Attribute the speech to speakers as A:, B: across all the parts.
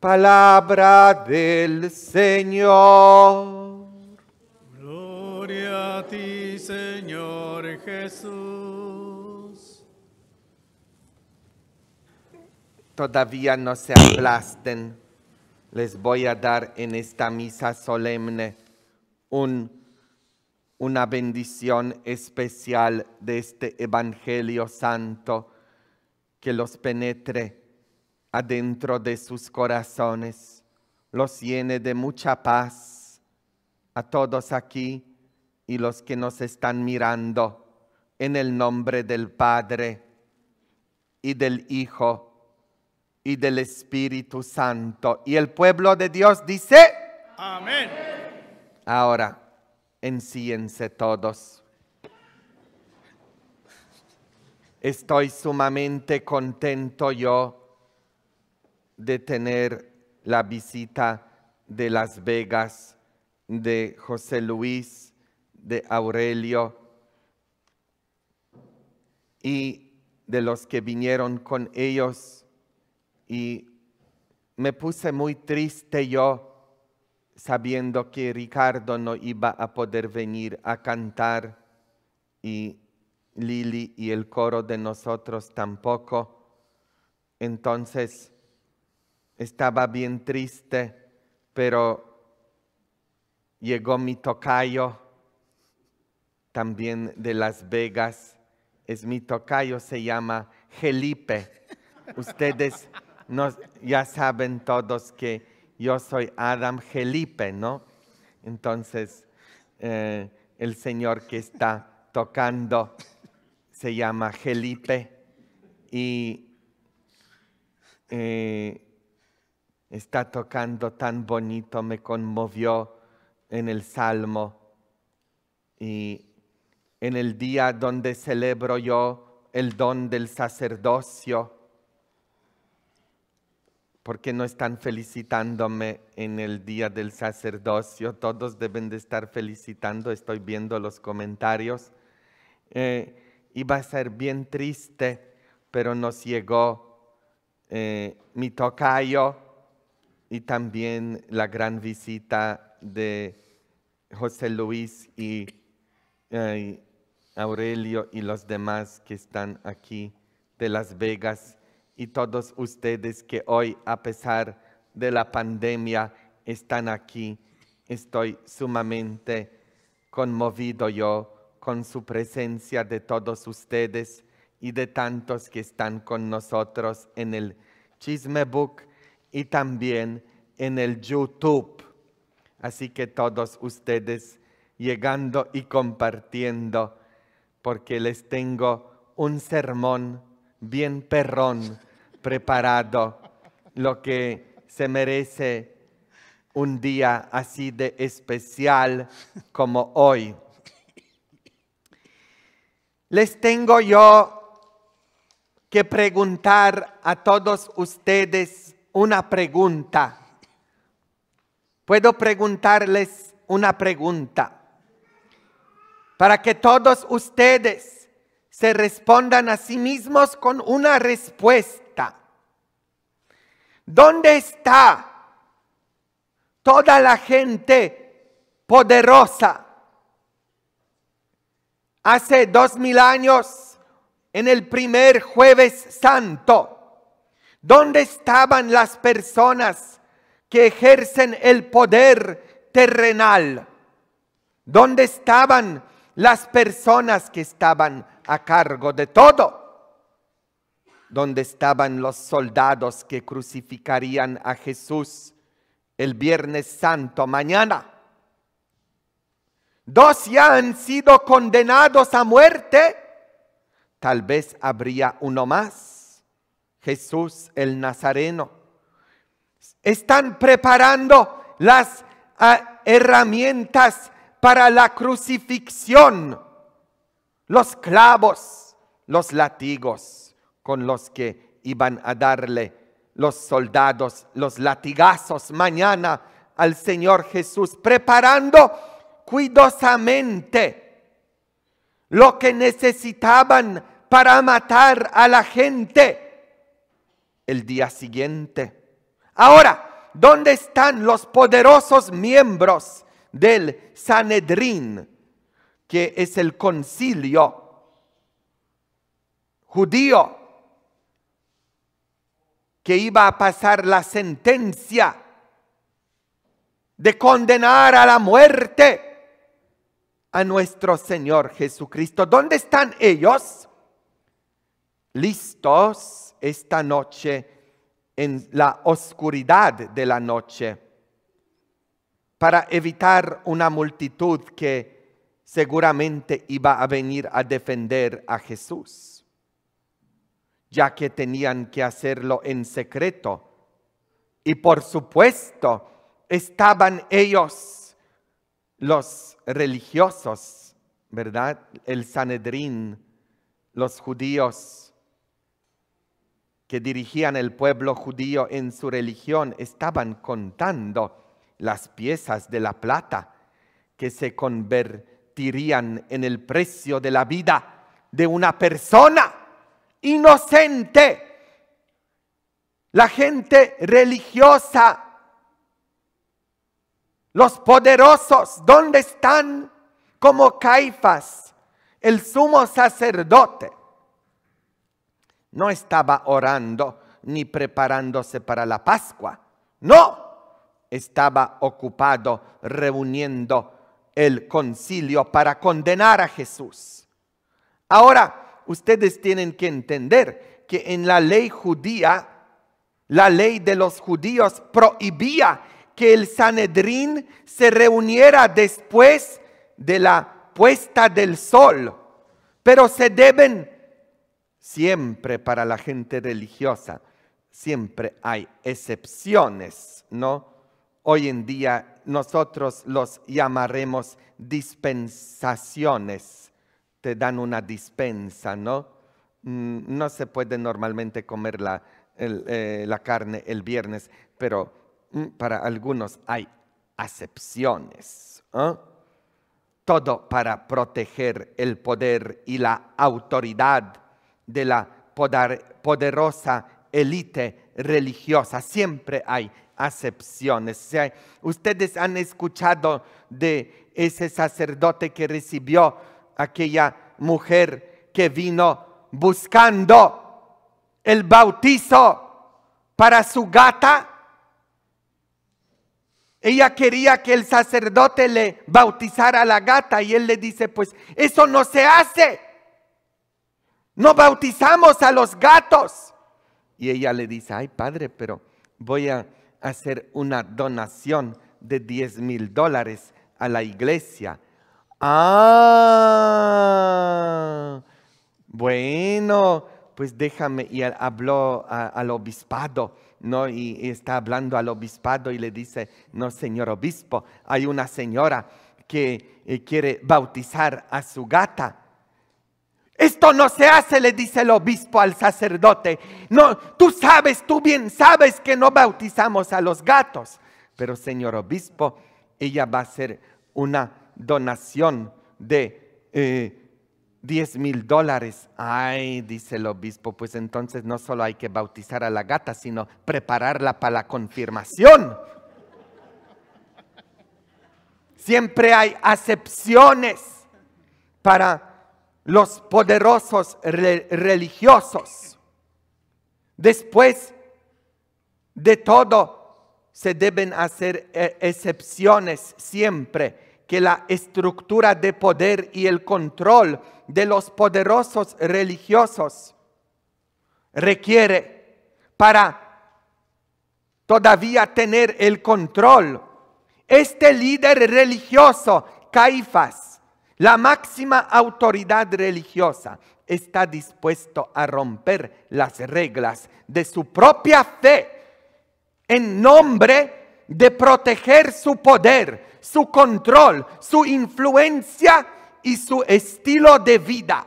A: Palabra del Señor. Gloria a ti, Señor Jesús. Todavía no se aplasten. Les voy a dar en esta misa solemne un, una bendición especial de este Evangelio Santo que los penetre adentro de sus corazones, los llene de mucha paz a todos aquí y los que nos están mirando, en el nombre del Padre y del Hijo y del Espíritu Santo. Y el pueblo de Dios dice, amén. Ahora, ensíense todos. Estoy sumamente contento yo de tener la visita de Las Vegas, de José Luis, de Aurelio y de los que vinieron con ellos. Y me puse muy triste yo sabiendo que Ricardo no iba a poder venir a cantar y Lili y el coro de nosotros tampoco. Entonces, estaba bien triste, pero llegó mi tocayo, también de Las Vegas. Es mi tocayo, se llama Gelipe. Ustedes ya saben todos que yo soy Adam Gelipe, ¿no? Entonces, eh, el señor que está tocando se llama Gelipe. y eh, está tocando tan bonito, me conmovió en el Salmo. Y en el día donde celebro yo el don del sacerdocio, porque no están felicitándome en el día del sacerdocio, todos deben de estar felicitando, estoy viendo los comentarios. iba eh, a ser bien triste, pero nos llegó eh, mi tocayo y también la gran visita de José Luis y Aurelio y los demás que están aquí de Las Vegas y todos ustedes que hoy, a pesar de la pandemia, están aquí. Estoy sumamente conmovido yo con su presencia de todos ustedes y de tantos que están con nosotros en el Chisme Book y también en el YouTube. Así que todos ustedes llegando y compartiendo, porque les tengo un sermón bien perrón preparado, lo que se merece un día así de especial como hoy. Les tengo yo que preguntar a todos ustedes una pregunta. Puedo preguntarles una pregunta para que todos ustedes se respondan a sí mismos con una respuesta. ¿Dónde está toda la gente poderosa? Hace dos mil años, en el primer jueves santo, ¿Dónde estaban las personas que ejercen el poder terrenal? ¿Dónde estaban las personas que estaban a cargo de todo? ¿Dónde estaban los soldados que crucificarían a Jesús el Viernes Santo mañana? Dos ya han sido condenados a muerte. Tal vez habría uno más Jesús el Nazareno. Están preparando las ah, herramientas para la crucifixión, los clavos, los latigos con los que iban a darle los soldados, los latigazos mañana al Señor Jesús, preparando cuidadosamente lo que necesitaban para matar a la gente el día siguiente. Ahora, ¿dónde están los poderosos miembros del Sanedrín, que es el concilio judío que iba a pasar la sentencia de condenar a la muerte a nuestro Señor Jesucristo. ¿Dónde están ellos? listos esta noche en la oscuridad de la noche para evitar una multitud que seguramente iba a venir a defender a Jesús, ya que tenían que hacerlo en secreto. Y por supuesto, estaban ellos, los religiosos, ¿verdad? El Sanedrín, los judíos, que dirigían el pueblo judío en su religión estaban contando las piezas de la plata que se convertirían en el precio de la vida de una persona inocente. La gente religiosa, los poderosos, ¿dónde están? Como Caifas, el sumo sacerdote no estaba orando ni preparándose para la Pascua. No, estaba ocupado reuniendo el concilio para condenar a Jesús. Ahora, ustedes tienen que entender que en la ley judía, la ley de los judíos prohibía que el Sanedrín se reuniera después de la puesta del sol, pero se deben Siempre para la gente religiosa, siempre hay excepciones, ¿no? Hoy en día nosotros los llamaremos dispensaciones. Te dan una dispensa, ¿no? Mm, no se puede normalmente comer la, eh, carne el viernes, pero mm, para algunos hay acepciones. ¿ah? Todo para proteger el poder y la autoridad de la poderosa élite religiosa. Siempre hay acepciones. Ustedes han escuchado de ese sacerdote que recibió aquella mujer que vino buscando el bautizo para su gata. Ella quería que el sacerdote le bautizara a la gata y él le dice, pues eso no se hace no bautizamos a los gatos. Y ella le dice, ay padre, pero voy a hacer una donación de 10 mil dólares a la iglesia. Ah, bueno, pues déjame. Y habló al obispado, ¿no? y está hablando al obispado y le dice, no, señor obispo, hay una señora que eh, quiere bautizar a su gata. Esto no se hace, le dice el obispo al sacerdote. No, tú sabes, tú bien sabes que no bautizamos a los gatos. Pero señor obispo, ella va a hacer una donación de 10 eh, mil dólares. Ay, dice el obispo, pues entonces no solo hay que bautizar a la gata, sino prepararla para la confirmación. Siempre hay acepciones para los poderosos religiosos. Después de todo, se deben hacer eh, excepciones siempre que la estructura de poder y el control de los poderosos religiosos requiere para todavía tener el control. Este líder religioso, Caifas la máxima autoridad religiosa está dispuesto a romper las reglas de su propia fe en nombre de proteger su poder, su control, su influencia y su estilo de vida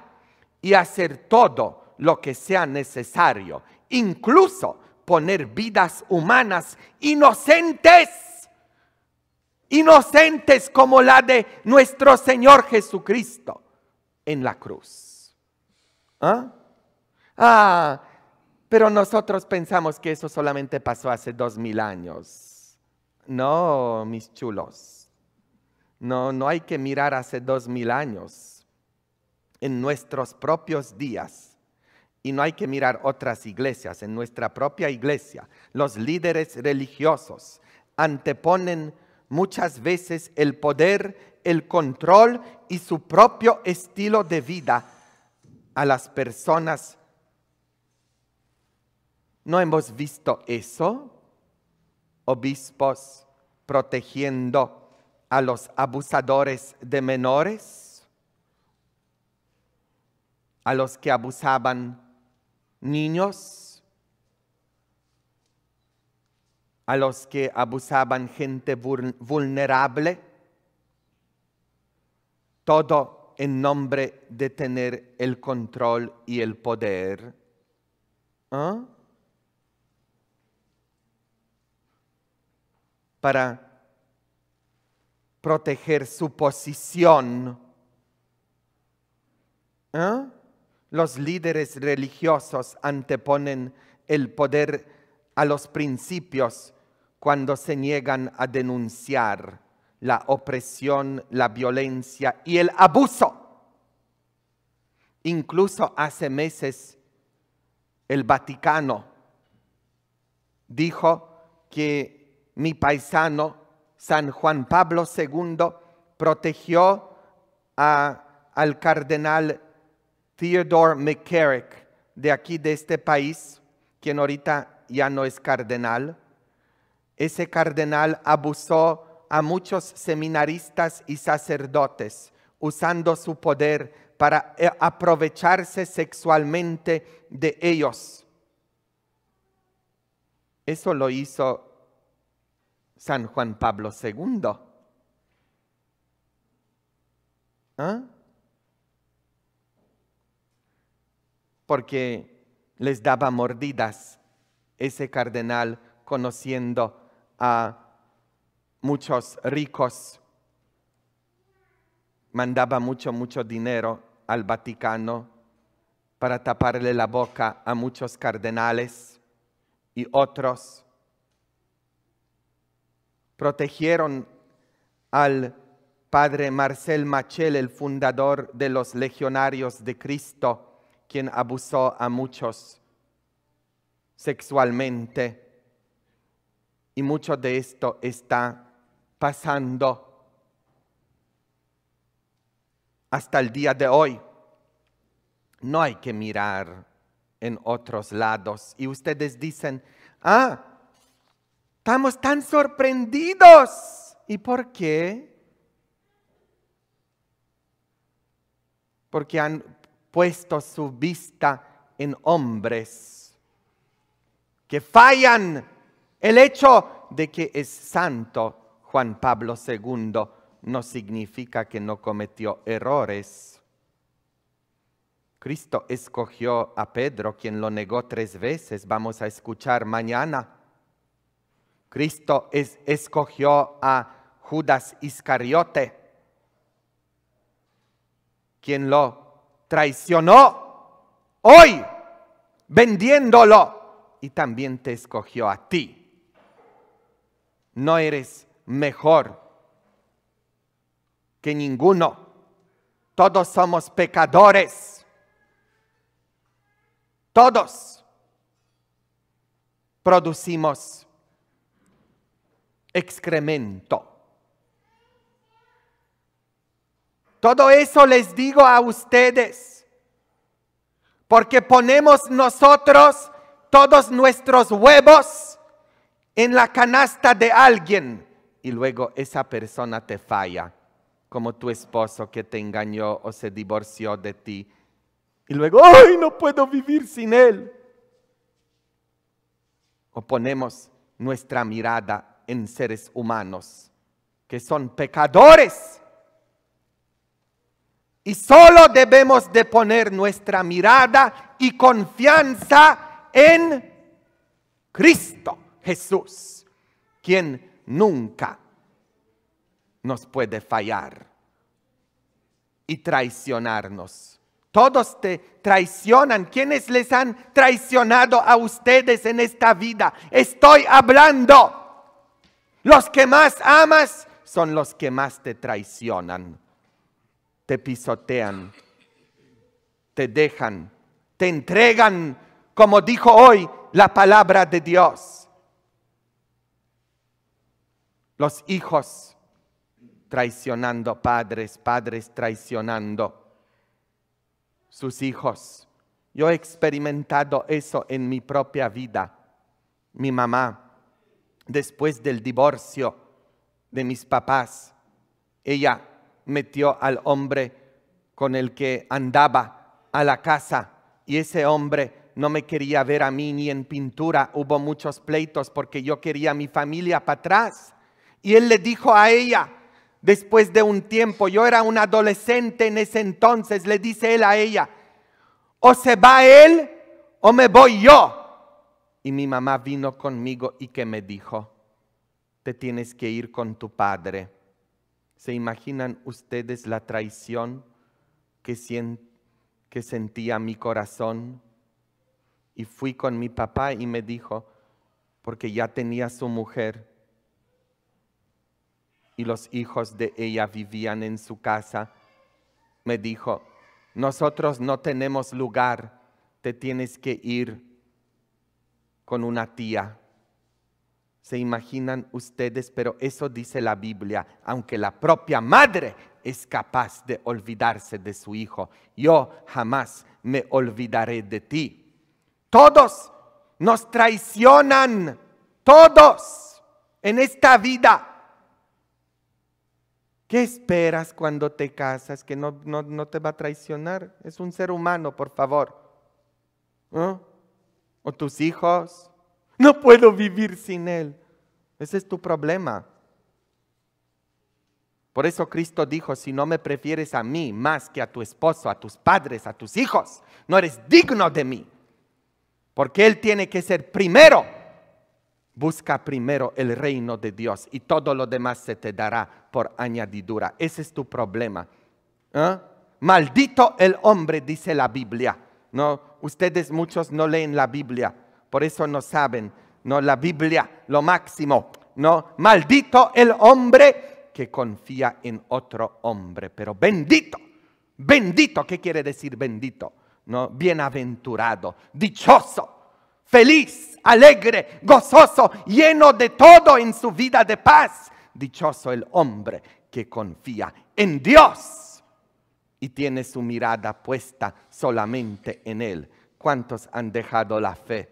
A: y hacer todo lo que sea necesario, incluso poner vidas humanas inocentes inocentes como la de nuestro Señor Jesucristo en la cruz. ¿Ah? ¿Ah? pero nosotros pensamos que eso solamente pasó hace dos mil años. No, mis chulos. No, no hay que mirar hace dos mil años en nuestros propios días. Y no hay que mirar otras iglesias, en nuestra propia iglesia. Los líderes religiosos anteponen muchas veces el poder, el control y su propio estilo de vida a las personas. ¿No hemos visto eso? Obispos protegiendo a los abusadores de menores, a los que abusaban niños a los que abusaban gente vulnerable, todo en nombre de tener el control y el poder. ¿Ah? Para proteger su posición. ¿Ah? Los líderes religiosos anteponen el poder a los principios cuando se niegan a denunciar la opresión, la violencia y el abuso. Incluso hace meses el Vaticano dijo que mi paisano San Juan Pablo II protegió a, al cardenal Theodore McCarrick de aquí de este país, quien ahorita ya no es cardenal. Ese cardenal abusó a muchos seminaristas y sacerdotes, usando su poder para eh, aprovecharse sexualmente de ellos. Eso lo hizo San Juan Pablo II. ¿Ah? Porque les daba mordidas ese cardenal conociendo a muchos ricos, mandaba mucho, mucho dinero al Vaticano para taparle la boca a muchos cardenales y otros. Protegieron al padre Marcel Machel, el fundador de los legionarios de Cristo, quien abusó a muchos sexualmente. Y mucho de esto está pasando hasta el día de hoy. No hay que mirar en otros lados. Y ustedes dicen, ah, estamos tan sorprendidos. ¿Y por qué? Porque han puesto su vista en hombres que fallan. El hecho de que es santo Juan Pablo II no significa que no cometió errores. Cristo escogió a Pedro, quien lo negó tres veces, vamos a escuchar mañana. Cristo escogió a Judas Iscariote, quien lo traicionó hoy vendiéndolo y también te escogió a ti. No eres mejor que ninguno. Todos somos pecadores. Todos producimos excremento. Todo eso les digo a ustedes, porque ponemos nosotros todos nuestros huevos en la canasta de alguien y luego esa persona te falla, como tu esposo que te engañó o se divorció de ti. Y luego, ¡ay, no puedo vivir sin él! O ponemos nuestra mirada en seres humanos que son pecadores. Y solo debemos de poner nuestra mirada y confianza en Cristo Jesús, quien nunca nos puede fallar y traicionarnos. Todos te traicionan. quienes les han traicionado a ustedes en esta vida? Estoy hablando. Los que más amas son los que más te traicionan, te pisotean, te dejan, te entregan como dijo hoy la palabra de Dios. Los hijos traicionando padres, padres traicionando sus hijos. Yo he experimentado eso en mi propia vida. Mi mamá, después del divorcio de mis papás, ella metió al hombre con el que andaba a la casa y ese hombre no me quería ver a mí ni en pintura. Hubo muchos pleitos porque yo quería a mi familia para atrás. Y él le dijo a ella, después de un tiempo, yo era un adolescente en ese entonces, le dice él a ella, o se va él o me voy yo. Y mi mamá vino conmigo y que me dijo, te tienes que ir con tu padre. ¿Se imaginan ustedes la traición que, sentía mi corazón? Y fui con mi papá y me dijo, porque ya tenía su mujer y los hijos de ella vivían en su casa, me dijo, nosotros no tenemos lugar, te tienes que ir con una tía. ¿Se imaginan ustedes? Pero eso dice la Biblia, aunque la propia madre es capaz de olvidarse de su hijo, yo jamás me olvidaré de ti. Todos nos traicionan, todos en esta vida. ¿Qué esperas cuando te casas? Que no, te va a traicionar. Es un ser humano, por favor. ¿O tus hijos? No puedo vivir sin él. Ese es tu problema. Por eso Cristo dijo, si no me prefieres a mí más que a tu esposo, a tus padres, a tus hijos, no eres digno de mí. Porque Él tiene que ser primero. Busca primero el reino de Dios y todo lo demás se te dará por añadidura. Ese es tu problema. ¿eh? Maldito el hombre, dice la Biblia. No, ustedes muchos no leen la Biblia, por eso no saben. No, la Biblia, lo máximo. No, maldito el hombre que confía en otro hombre, pero bendito, bendito, ¿qué quiere decir bendito? ¿no? Bienaventurado, dichoso, feliz, alegre, gozoso, lleno de todo en su vida de paz. Dichoso el hombre que confía en Dios y tiene su mirada puesta solamente en Él. ¿Cuántos han dejado la fe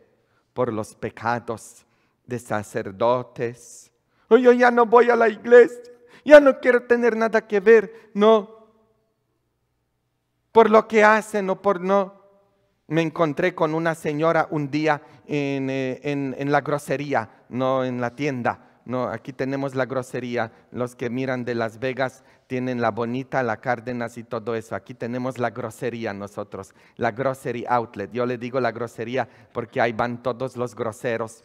A: por los pecados de sacerdotes? yo ya no voy a la iglesia, ya no quiero tener nada que ver. No, por lo que hacen o por no. Me encontré con una señora un día eh, en, en, la grosería, no en la tienda. No, aquí tenemos la grosería. Los que miran de Las Vegas tienen la bonita, la Cárdenas y todo eso. Aquí tenemos la grosería nosotros, la grocery outlet. Yo le digo la grosería porque ahí van todos los groseros.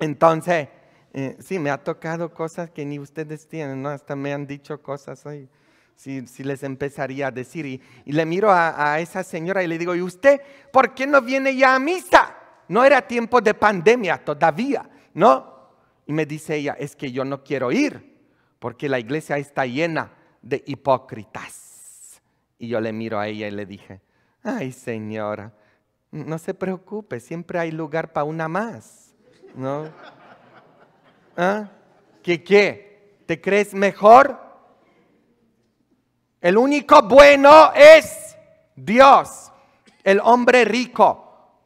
A: Entonces, eh, sí, me ha tocado cosas que ni ustedes tienen, ¿no? Hasta me han dicho cosas ahí si, les empezaría a decir. Y, le miro a, esa señora y le digo, ¿y usted por qué no viene ya a misa? No era tiempo de pandemia todavía, ¿no? Y me dice ella, es que yo no quiero ir porque la iglesia está llena de hipócritas. Y yo le miro a ella y le dije, ay señora, no se preocupe, siempre hay lugar para una más, ¿no? ¿Ah? ¿Qué qué? ¿Te crees mejor? El único bueno es Dios. El hombre rico,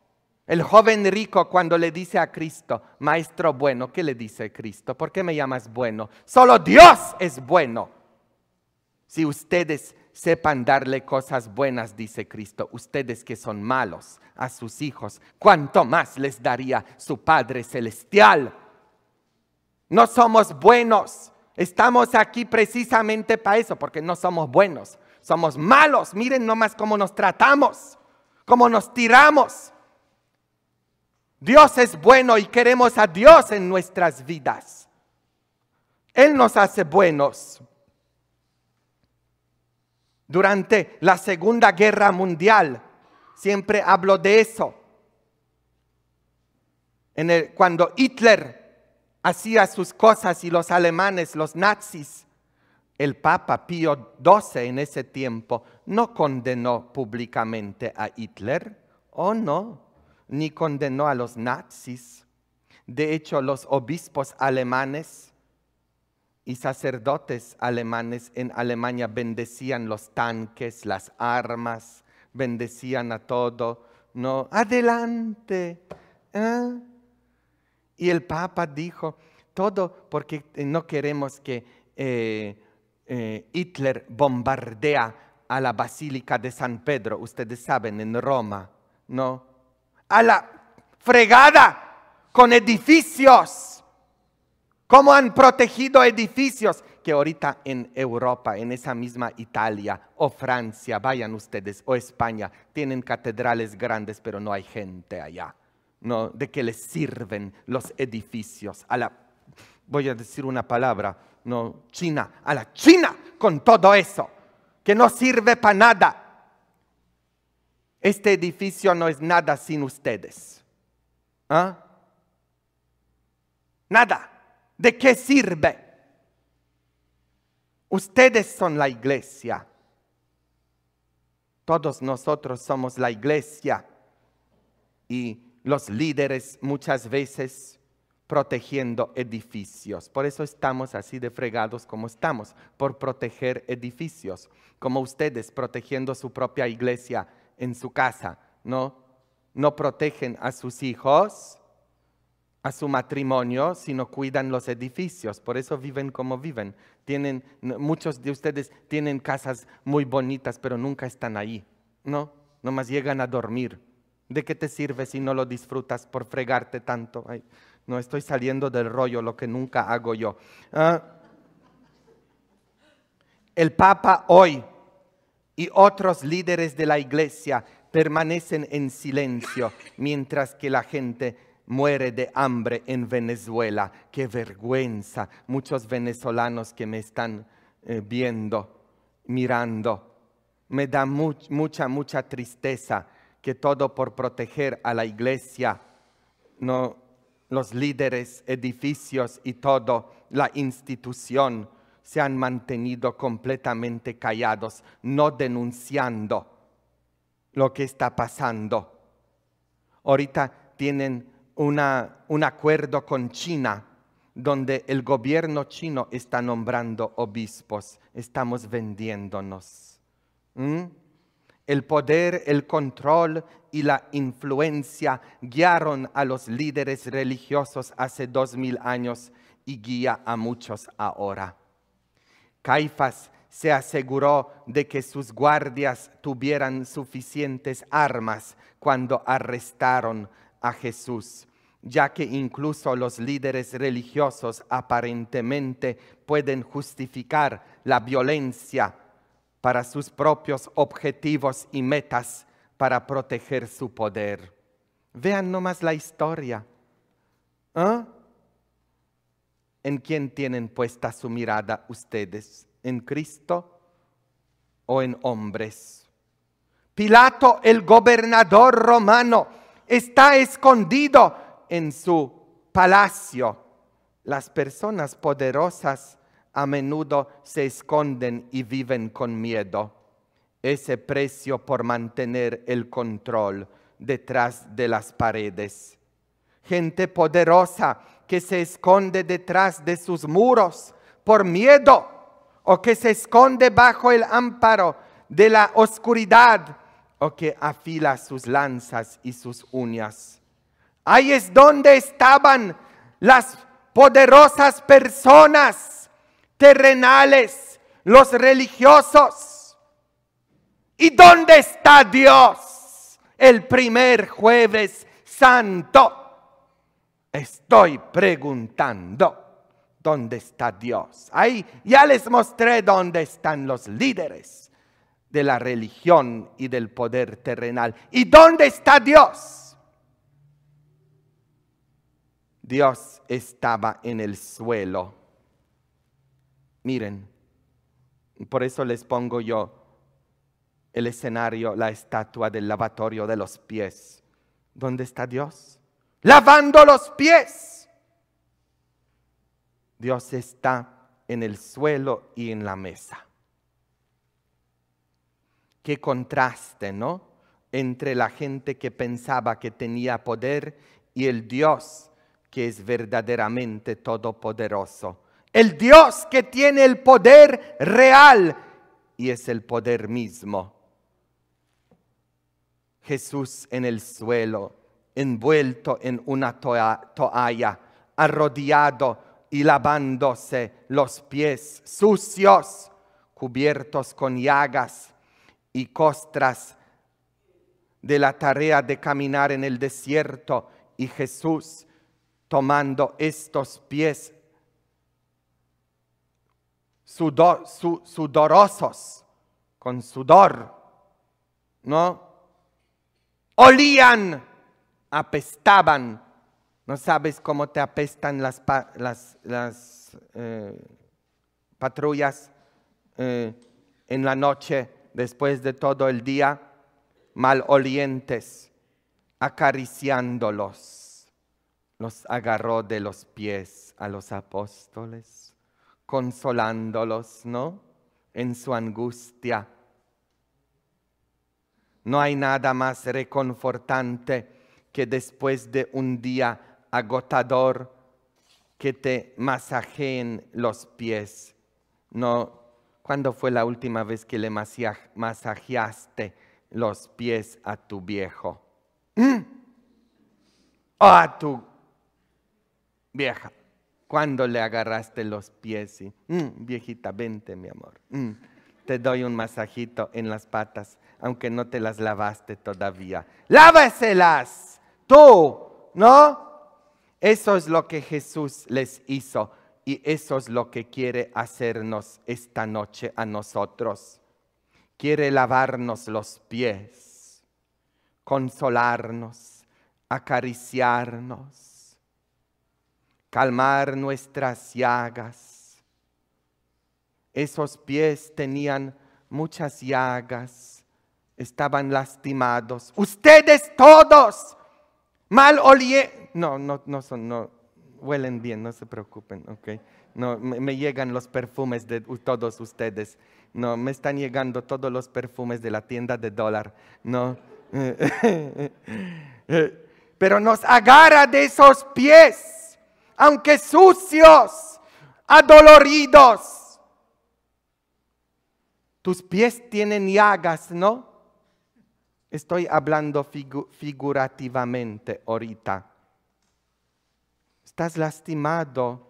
A: el joven rico cuando le dice a Cristo, Maestro bueno, ¿qué le dice Cristo? ¿Por qué me llamas bueno? Solo Dios es bueno. Si ustedes sepan darle cosas buenas, dice Cristo, ustedes que son malos a sus hijos, cuánto más les daría su Padre Celestial. No somos buenos, Estamos aquí precisamente para eso, porque no somos buenos, somos malos. Miren nomás cómo nos tratamos, cómo nos tiramos. Dios es bueno y queremos a Dios en nuestras vidas. Él nos hace buenos. Durante la Segunda Guerra Mundial, siempre hablo de eso, cuando Hitler hacía sus cosas y los alemanes, los nazis. El Papa Pío XII en ese tiempo no condenó públicamente a Hitler, ¿o no? Ni condenó a los nazis. De hecho, los obispos alemanes y sacerdotes alemanes en Alemania bendecían los tanques, las armas, bendecían a todo. No, adelante. ¿eh? Y el Papa dijo, todo porque eh, no queremos que eh, eh, Hitler bombardea a la Basílica de San Pedro, ustedes saben, en Roma, ¿no? A la fregada con edificios. ¿Cómo han protegido edificios? Que ahorita en Europa, en esa misma Italia o Francia, vayan ustedes, o España, tienen catedrales grandes, pero no hay gente allá. ¿no? de que les sirven los edificios. A la, voy a decir una palabra, no, China, a la China con todo eso, que no sirve para nada. Este edificio no es nada sin ustedes. ¿ah? Nada. ¿De qué sirve? Ustedes son la iglesia. Todos nosotros somos la iglesia. Y los líderes muchas veces protegiendo edificios. Por eso estamos así de fregados como estamos, por proteger edificios, como ustedes protegiendo su propia iglesia en su casa, ¿no? No protegen a sus hijos, a su matrimonio, sino cuidan los edificios. Por eso viven como viven. muchos de ustedes tienen casas muy bonitas, pero nunca están ahí, ¿no? Nomás llegan a dormir ¿De qué te sirve si no lo disfrutas por fregarte tanto? no estoy saliendo del rollo, lo que nunca hago yo. Ah. El Papa hoy y otros líderes de la iglesia permanecen en silencio mientras que la gente muere de hambre en Venezuela. Qué vergüenza. Muchos venezolanos que me están eh, viendo, mirando. Me da mucha, mucha tristeza que todo por proteger a la iglesia, no, los líderes, edificios y todo, la institución, se han mantenido completamente callados, no denunciando lo que está pasando. Ahorita tienen un acuerdo con China donde el gobierno chino está nombrando obispos, estamos vendiéndonos. ¿Mm? El poder, el control y la influencia guiaron a los líderes religiosos hace dos mil años y guía a muchos ahora. Caifás se aseguró de que sus guardias tuvieran suficientes armas cuando arrestaron a Jesús, ya que incluso los líderes religiosos aparentemente pueden justificar la violencia para sus propios objetivos y metas para proteger su poder. Vean nomás la historia. ¿ah? ¿En quién tienen puesta su mirada ustedes? ¿En Cristo o en hombres? Pilato, el gobernador romano, está escondido en su palacio. Las personas poderosas a menudo se esconden y viven con miedo. Ese precio por mantener el control detrás de las paredes. Gente poderosa que se esconde detrás de sus muros por miedo o que se esconde bajo el amparo de la oscuridad o que afila sus lanzas y sus uñas. Ahí es donde estaban las poderosas personas terrenales, los religiosos. ¿Y dónde está Dios el primer jueves santo? Estoy preguntando. ¿Dónde está Dios? Ahí ya les mostré dónde están los líderes de la religión y del poder terrenal. ¿Y dónde está Dios? Dios estaba en el suelo Miren, por eso les pongo yo el escenario, la estatua del lavatorio de los pies. ¿Dónde está Dios? Lavando los pies. Dios está en el suelo y en la mesa. Qué contraste, ¿no? Entre la gente que pensaba que tenía poder y el Dios que es verdaderamente todopoderoso el Dios que tiene el poder real y es el poder mismo. Jesús en el suelo, envuelto en una toalla, arrodillado y lavándose los pies sucios, cubiertos con llagas y costras de la tarea de caminar en el desierto. Y Jesús, tomando estos pies sudorosos, con sudor, ¿no? Olían, apestaban. No sabes cómo te apestan las, eh, patrullas eh, en la noche, después de todo el día, malolientes, acariciándolos. Los agarró de los pies a los apóstoles consolándolos, ¿no? En su angustia. No hay nada más reconfortante que después de un día agotador que te masajen los pies. No, ¿cuándo fue la última vez que le masajeaste los pies a tu viejo? O ¡Oh, a tu vieja cuando le agarraste los pies? Y, mm, viejita, vente, mi amor. Mm, te doy un masajito en las patas, aunque no te las lavaste todavía. Lávaselas, tú, ¿no? Eso es lo que Jesús les hizo y eso es lo que quiere hacernos esta noche a nosotros. Quiere lavarnos los pies, consolarnos, acariciarnos calmar nuestras llagas. Esos pies tenían muchas llagas, estaban lastimados. Ustedes todos, mal olie, No, no, no son, no, huelen bien, no se preocupen, ok. No, me, me llegan los perfumes de todos ustedes. No, me están llegando todos los perfumes de la tienda de dólar. No. Eh, eh, eh, Pero nos agarra de esos pies aunque sucios, adoloridos. Tus pies tienen llagas, ¿no? Estoy hablando figurativamente ahorita. Estás lastimado,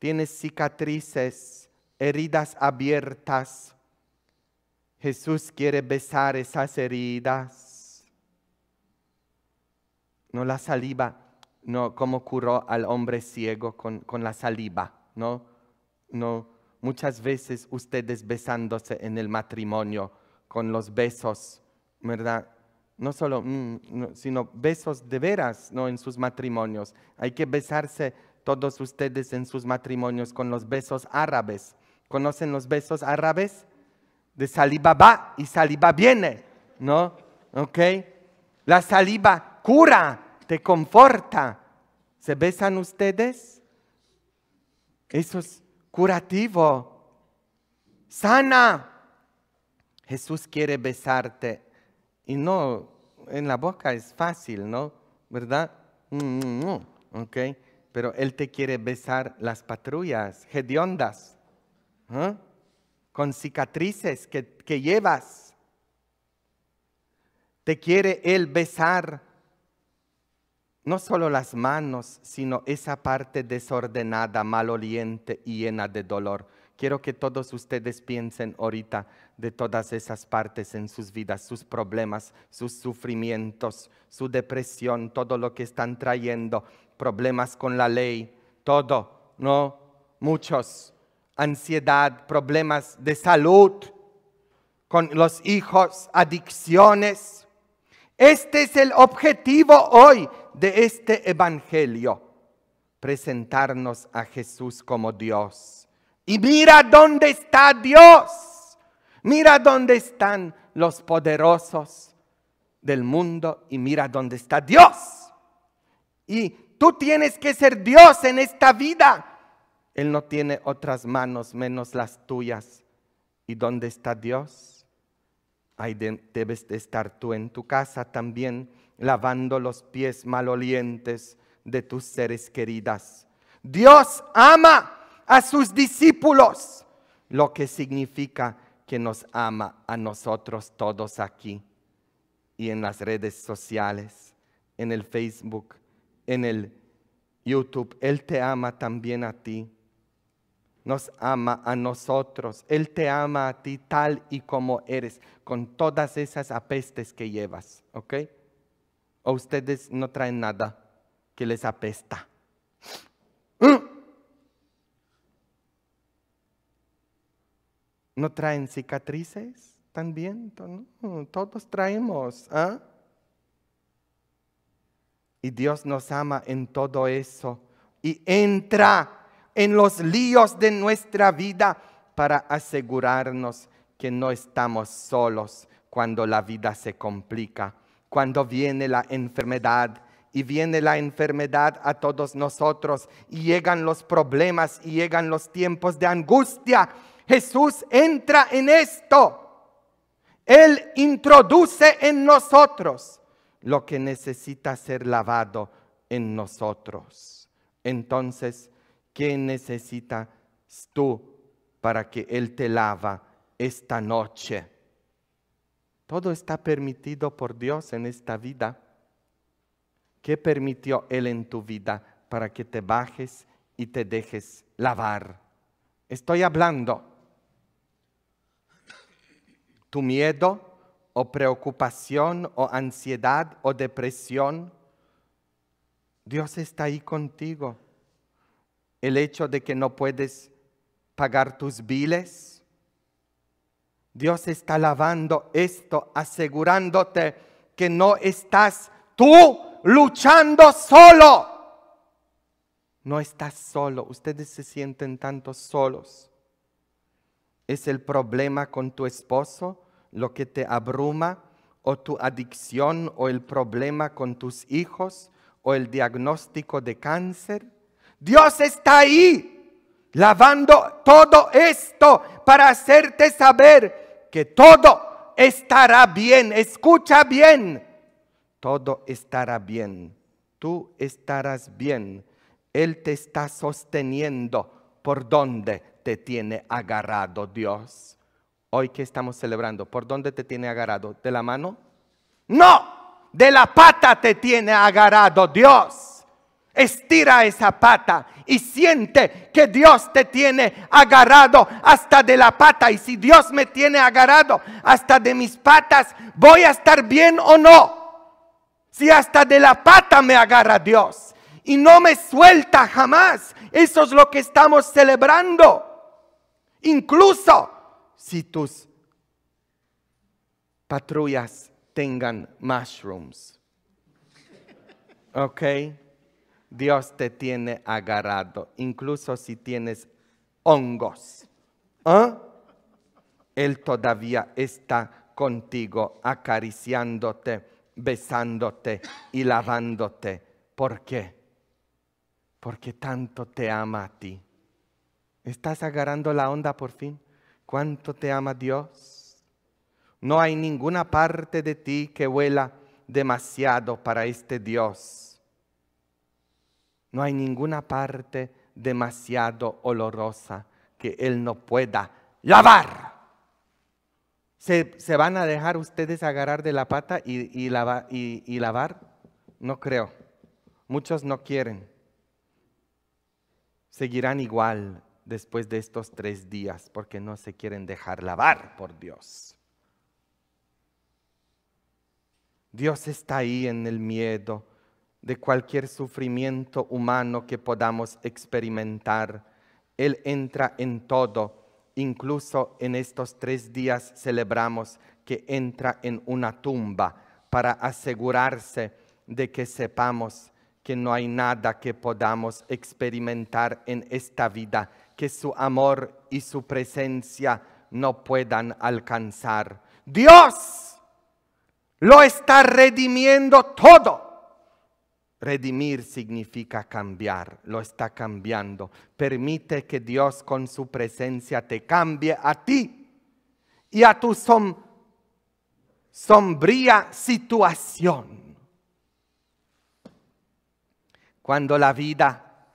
A: tienes cicatrices, heridas abiertas. Jesús quiere besar esas heridas. No la saliva, no, curó al hombre ciego con, la saliva, ¿no? ¿no? Muchas veces ustedes besándose en el matrimonio con los besos, ¿verdad? No solo, mm, sino besos de veras, ¿no? En sus matrimonios. Hay que besarse todos ustedes en sus matrimonios con los besos árabes. ¿Conocen los besos árabes? De saliva va y saliva viene, ¿no? ¿Ok? La saliva cura, te conforta. ¿Se besan ustedes? Eso es curativo. Sana. Jesús quiere besarte. Y no, en la boca es fácil, ¿no? ¿Verdad? Mm, mm, mm, ok. Pero Él te quiere besar las patrullas, hediondas, ¿eh? con cicatrices que, que llevas. Te quiere Él besar no solo las manos, sino esa parte desordenada, maloliente y llena de dolor. Quiero que todos ustedes piensen ahorita de todas esas partes en sus vidas, sus problemas, sus sufrimientos, su depresión, todo lo que están trayendo, problemas con la ley, todo, ¿no? Muchos, ansiedad, problemas de salud, con los hijos, adicciones. Este es el objetivo hoy, de este Evangelio, presentarnos a Jesús como Dios. Y mira dónde está Dios. Mira dónde están los poderosos del mundo y mira dónde está Dios. Y tú tienes que ser Dios en esta vida. Él no tiene otras manos menos las tuyas. ¿Y dónde está Dios? Ahí debes de estar tú en tu casa también lavando los pies malolientes de tus seres queridas. Dios ama a sus discípulos, lo que significa que nos ama a nosotros todos aquí y en las redes sociales, en el Facebook, en el YouTube. Él te ama también a ti. Nos ama a nosotros. Él te ama a ti tal y como eres, con todas esas apestes que llevas. ¿Ok? o ustedes no traen nada que les apesta. ¿No traen cicatrices también? todos traemos. ¿ah? Y Dios nos ama en todo eso y entra en los líos de nuestra vida para asegurarnos que no estamos solos cuando la vida se complica cuando viene la enfermedad. Y viene la enfermedad a todos nosotros y llegan los problemas y llegan los tiempos de angustia. Jesús entra en esto. Él introduce en nosotros lo que necesita ser lavado en nosotros. Entonces, ¿qué necesitas tú para que Él te lava esta noche? Todo está permitido por Dios en esta vida. ¿Qué permitió Él en tu vida para que te bajes y te dejes lavar? Estoy hablando. Tu miedo o preocupación o ansiedad o depresión, Dios está ahí contigo. El hecho de que no puedes pagar tus biles, Dios está lavando esto, asegurándote que no estás tú luchando solo. No estás solo, ustedes se sienten tanto solos. ¿Es el problema con tu esposo lo que te abruma? ¿O tu adicción? ¿O el problema con tus hijos? ¿O el diagnóstico de cáncer? Dios está ahí lavando todo esto para hacerte saber que todo estará bien. Escucha bien. Todo estará bien. Tú estarás bien. Él te está sosteniendo por dónde te tiene agarrado Dios. Hoy que estamos celebrando, ¿por dónde te tiene agarrado? ¿De la mano? No, de la pata te tiene agarrado Dios. Estira esa pata y siente que Dios te tiene agarrado hasta de la pata. Y si Dios me tiene agarrado hasta de mis patas, ¿voy a estar bien o no? Si hasta de la pata me agarra Dios y no me suelta jamás, eso es lo que estamos celebrando. Incluso si tus patrullas tengan mushrooms. ¿Ok? Dios te tiene agarrado, incluso si tienes hongos. ¿Ah? Él todavía está contigo, acariciándote, besándote y lavándote. ¿Por qué? Porque tanto te ama a ti. ¿Estás agarrando la onda por fin? ¿Cuánto te ama Dios? No hay ninguna parte de ti que huela demasiado para este Dios no hay ninguna parte demasiado olorosa que Él no pueda lavar. ¿Se, van a dejar ustedes agarrar de la pata y, y lavar? No creo. Muchos no quieren. Seguirán igual después de estos tres días porque no se quieren dejar lavar por Dios. Dios está ahí en el miedo, de cualquier sufrimiento humano que podamos experimentar. Él entra en todo. Incluso en estos tres días celebramos que entra en una tumba para asegurarse de que sepamos que no hay nada que podamos experimentar en esta vida, que su amor y su presencia no puedan alcanzar. Dios lo está redimiendo todo Redimir significa cambiar, lo está cambiando. Permite que Dios con su presencia te cambie a ti y a tu sombría situación. Cuando la vida,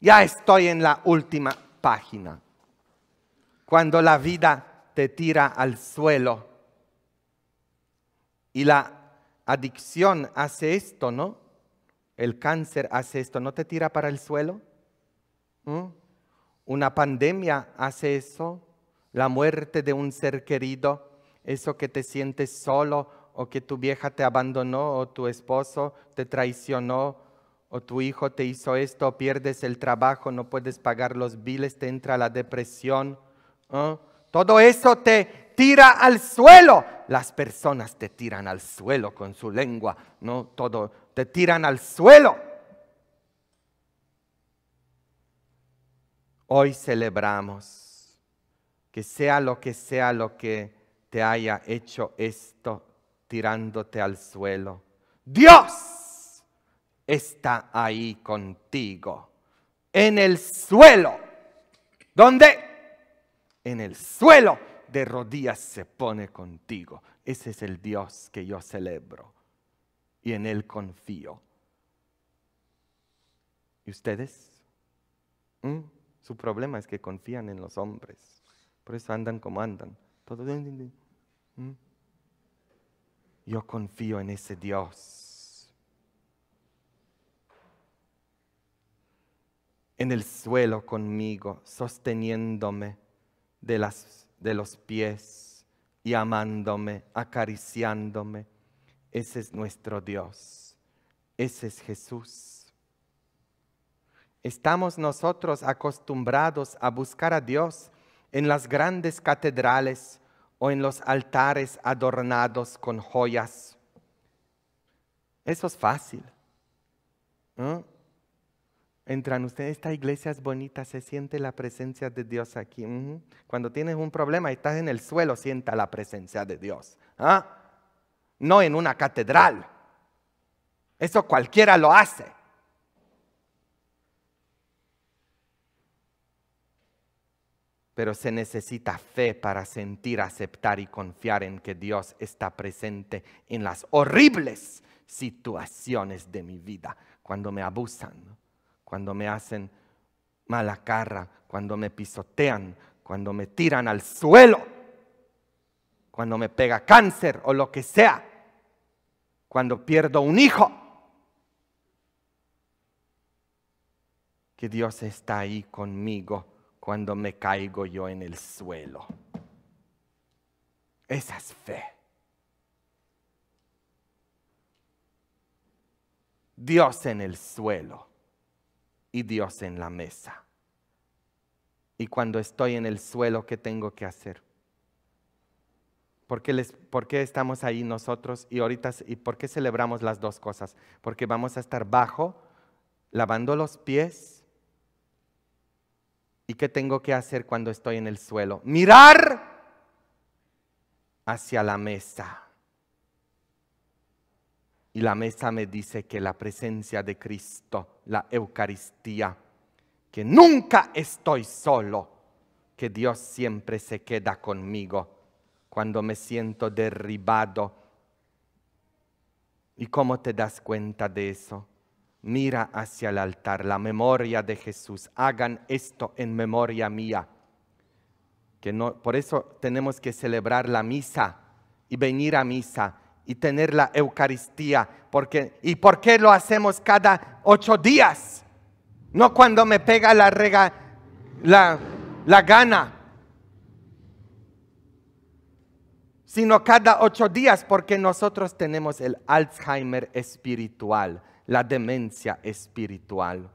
A: ya estoy en la última página, cuando la vida te tira al suelo y la adicción hace esto, ¿no? el cáncer hace esto, ¿no te tira para el suelo? ¿Mm? Una pandemia hace eso, la muerte de un ser querido, eso que te sientes solo o que tu vieja te abandonó o tu esposo te traicionó o tu hijo te hizo esto, pierdes el trabajo, no puedes pagar los biles, te entra la depresión. ¿ah? Todo eso te tira al suelo. Las personas te tiran al suelo con su lengua, ¿no? Todo te tiran al suelo. Hoy celebramos que sea lo que sea lo que te haya hecho esto tirándote al suelo. Dios está ahí contigo, en el suelo. ¿Dónde? En el suelo de rodillas se pone contigo. Ese es el Dios que yo celebro y en Él confío. ¿Y ustedes? Mm, su problema es que confían en los hombres. Por eso andan como andan. Mm. Yo confío en ese Dios. En el suelo conmigo, sosteniéndome de, las, de los pies y amándome, acariciándome, ese es nuestro Dios. Ese es Jesús. Estamos nosotros acostumbrados a buscar a Dios en las grandes catedrales o en los altares adornados con joyas. Eso es fácil. Entran ustedes, esta iglesia es bonita, se siente la presencia de Dios aquí. Cuando tienes un problema y estás en el suelo, sienta la presencia de Dios. ¿Ah? no en una catedral. Eso cualquiera lo hace. Pero se necesita fe para sentir, aceptar y confiar en que Dios está presente en las horribles situaciones de mi vida, cuando me abusan, cuando me hacen mala cara, cuando me pisotean, cuando me tiran al suelo, cuando me pega cáncer o lo que sea cuando pierdo un hijo. Que Dios está ahí conmigo cuando me caigo yo en el suelo. Esa es fe. Dios en el suelo y Dios en la mesa. Y cuando estoy en el suelo, ¿qué tengo que hacer? ¿Por qué, estamos ahí nosotros y ahorita y por qué celebramos las dos cosas? Porque vamos a estar bajo, lavando los pies. ¿Y qué tengo que hacer cuando estoy en el suelo? Mirar hacia la mesa. Y la mesa me dice que la presencia de Cristo, la Eucaristía, que nunca estoy solo, que Dios siempre se queda conmigo cuando me siento derribado. ¿Y cómo te das cuenta de eso? Mira hacia el altar, la memoria de Jesús. Hagan esto en memoria mía. Que no, por eso tenemos que celebrar la misa y venir a misa y tener la Eucaristía. Porque, ¿Y por qué lo hacemos cada ocho días? No cuando me pega la, rega, la, la gana. sino cada ocho días, porque nosotros tenemos el Alzheimer espiritual, la demencia espiritual.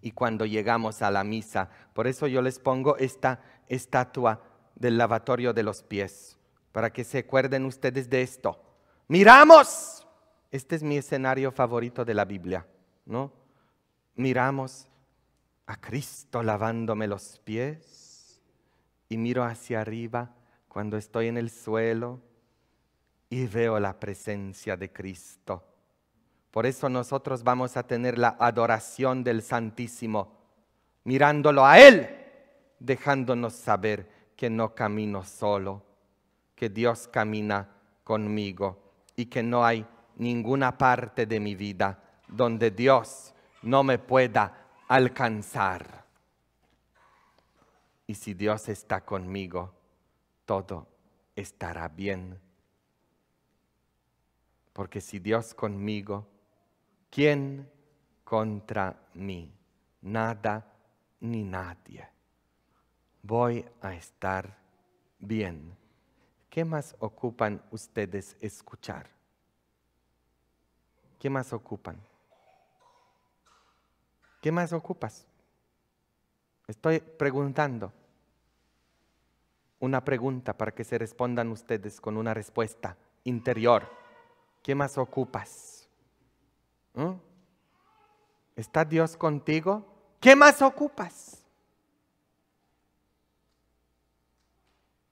A: Y cuando llegamos a la misa, por eso yo les pongo esta estatua del lavatorio de los pies, para que se acuerden ustedes de esto. Miramos, este es mi escenario favorito de la Biblia, ¿no? Miramos a Cristo lavándome los pies y miro hacia arriba cuando estoy en el suelo y veo la presencia de Cristo. Por eso nosotros vamos a tener la adoración del Santísimo, mirándolo a Él, dejándonos saber que no camino solo, que Dios camina conmigo y que no hay ninguna parte de mi vida donde Dios no me pueda alcanzar. Y si Dios está conmigo, todo estará bien. Porque si Dios conmigo, ¿quién contra mí? Nada ni nadie. Voy a estar bien. ¿Qué más ocupan ustedes escuchar? ¿Qué más ocupan? ¿Qué más ocupas? Estoy preguntando una pregunta para que se respondan ustedes con una respuesta interior. ¿Qué más ocupas? ¿Mm? ¿Está Dios contigo? ¿Qué más ocupas?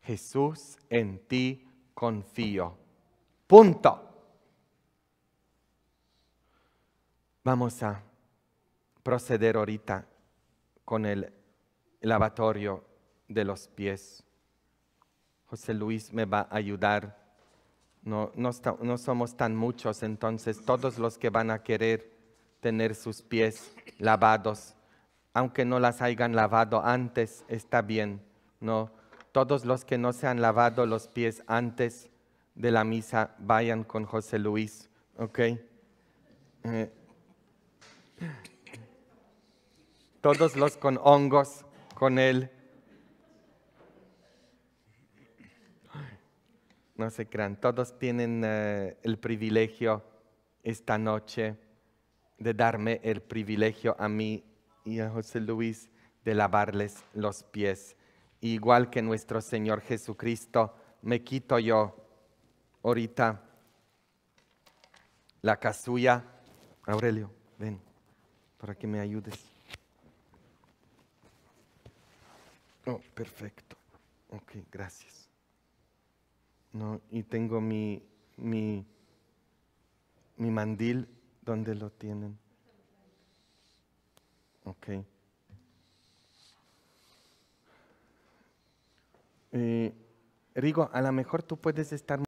A: Jesús, en ti confío. Punto. Vamos a proceder ahorita con el lavatorio de los pies. José Luis me va a ayudar. No, somos tan muchos, entonces todos los que van a querer tener sus pies lavados, aunque no las hayan lavado antes, está bien. No, todos los que no se han lavado los pies antes de la misa, vayan con José Luis, ¿ok? Eh, todos los con hongos, con él no se crean, todos tienen eh, el privilegio esta noche de darme el privilegio a mí y a José Luis de lavarles los pies. Igual que nuestro Señor Jesucristo, me quito yo ahorita la casulla. Aurelio, ven, para que me ayudes. Oh, perfecto. Ok, gracias. ¿no? y tengo mi, mi, mi mandil, donde lo tienen? Ok. Eh, Rigo, a lo mejor tú puedes estar...